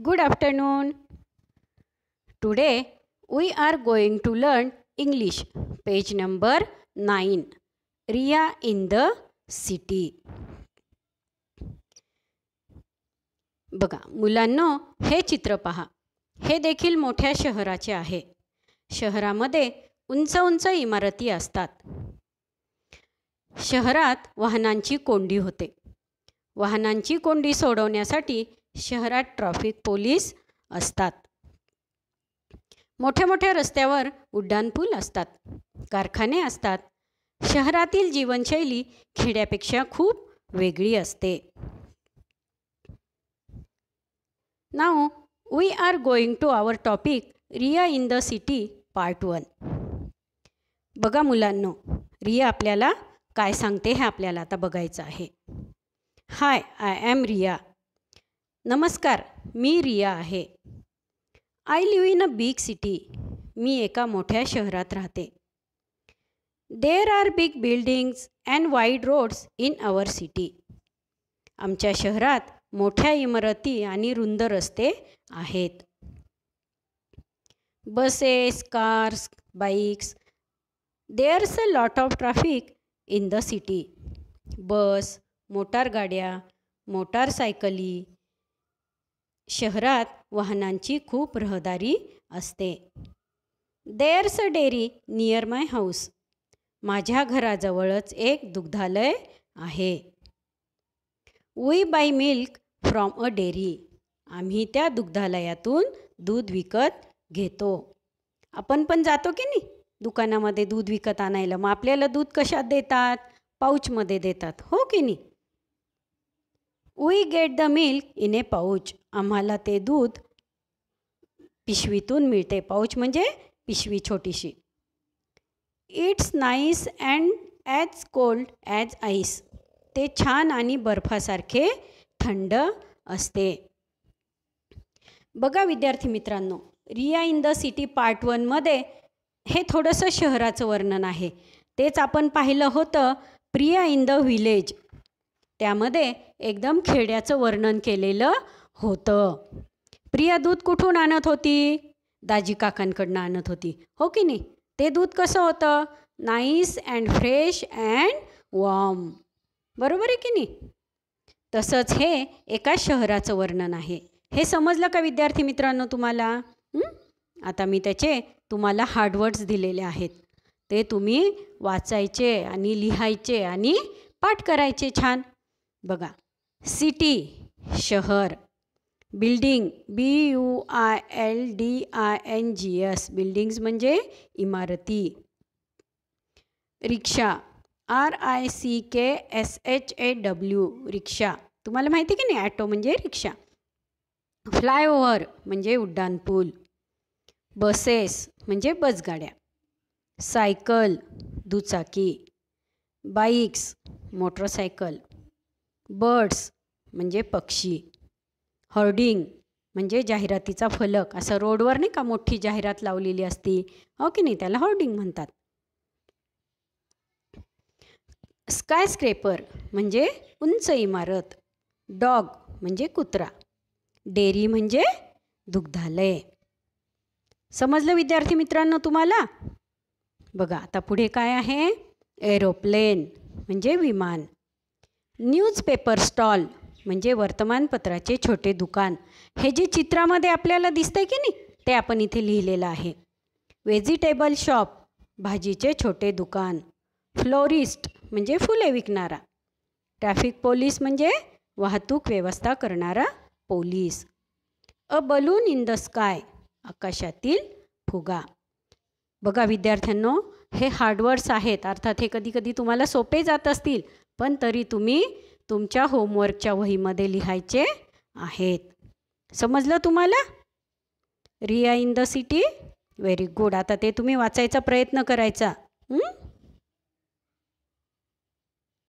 good afternoon today we are going to learn English page number nine Riya in the city बघा मुलांनो हे चित्र पहा हे देखील मोठ्या शहराचे आहे शहरामध्ये उंच उंच इमारती असतात शहरात वाहनांची कोंडी होते वाहनांची कोंडी सोडवण्यासाठी शहरात ट्रॅफिक पोलीस असतात मोठ्या मोठ्या रस्त्यावर उड्डाणपूल असतात कारखाने असतात शहरातील जीवनशैली खेड्यापेक्षा खूप वेगळी असते नाव we are going to our topic Riya in the city part one बघा मुलांनो रिया आपल्याला काय सांगते हे आपल्याला आता बघायचं आहे हाय आय ॲम रिया नमस्कार मी रिया आहे I live in a big city मी एका मोठ्या शहरात राहते there are big buildings and wide roads in our city आमच्या शहरात मोठ्या इमारती आणि रुंद रस्ते आहेत buses cars bikes there's a lot of traffic in the city bus मोटार गाड्या मोटारसायकली शहरात वाहनांची खूप रहदारी असते there's a dairy near my house माझ्या घराजवळच एक दुग्धालय आहे we buy milk from a dairy आम्ही त्या दुग्धालयातून दूध विकत घेतो आपण पण जातो की नाही दुकानामध्ये दूध विकत आणायला मग आपल्याला दूध कशात देतात पाऊचमध्ये देतात हो की नाही we get the milk in a pouch आम्हाला ते दूध पिशवीतून मिळते पाऊच म्हणजे पिशवी छोटीशी it's nice and as cold as ice ते छान आणि बर्फासारखे थंड असते बघा विद्यार्थी मित्रांनो Riya in the city part वनमध्ये हे थोडंसं शहराचं वर्णन आहे तेच आपण पाहिलं होतं प्रिया इन द व्हिलेज त्यामध्ये एकदम खेड्याचं वर्णन केलेलं होतं प्रिया दूध कुठून आणत होती दाजी काकांकडनं आणत होती हो की नाही ते दूध कसं होतं nice and fresh and warm बरोबर आहे की नाही तसंच हे एका शहराचं वर्णन आहे हे समजलं का विद्यार्थी मित्रांनो तुम्हाला आता मी त्याचे तुम्हाला हार्डवर्ड्स दिलेले आहेत ते तुम्ही वाचायचे आणि लिहायचे आणि पाठ करायचे छान बघा सिटी शहर building B U I L D I N G S buildings म्हणजे इमारती रिक्षा R I C K S H A W रिक्षा तुम्हाला माहिती की नाही ॲटो म्हणजे रिक्षा फ्लायओव्हर म्हणजे उड्डाणपूल बसेस म्हणजे बसगाड्या सायकल दुचाकी बाईक्स मोटरसायकल बर्ड्स म्हणजे पक्षी हर्डिंग म्हणजे जाहिरातीचा फलक असं रोडवर नाही का मोठी जाहिरात लावलेली असती हो की नाही त्याला हर्डिंग म्हणतात स्काय स्क्रेपर म्हणजे उंच इमारत डॉग म्हणजे कुत्रा डेअरी म्हणजे दुग्धालय समजलं विद्यार्थी मित्रांनो तुम्हाला बघा आता पुढे काय आहे एरोप्लेन म्हणजे विमान न्यूजपेपर स्टॉल म्हणजे वर्तमानपत्राचे छोटे दुकान हे जे चित्रामध्ये आपल्याला आहे की नाही ते आपण इथे लिहिलेलं आहे व्हेजिटेबल शॉप भाजीचे छोटे दुकान फ्लोरिस्ट म्हणजे फुले विकणारा ट्रॅफिक पोलीस म्हणजे वाहतूक व्यवस्था करणारा police a balloon in the sky आकाशातील फुगा बघा विद्यार्थ्यांनो हे हार्डवर्ड्स आहेत अर्थात हे कधी कधी तुम्हाला सोपे जात असतील पण तरी तुम्ही तुमच्या होमवर्कच्या वहीमध्ये लिहायचे आहेत समजलं तुम्हाला Riya in the city very good आता ते तुम्ही वाचायचा प्रयत्न करायचा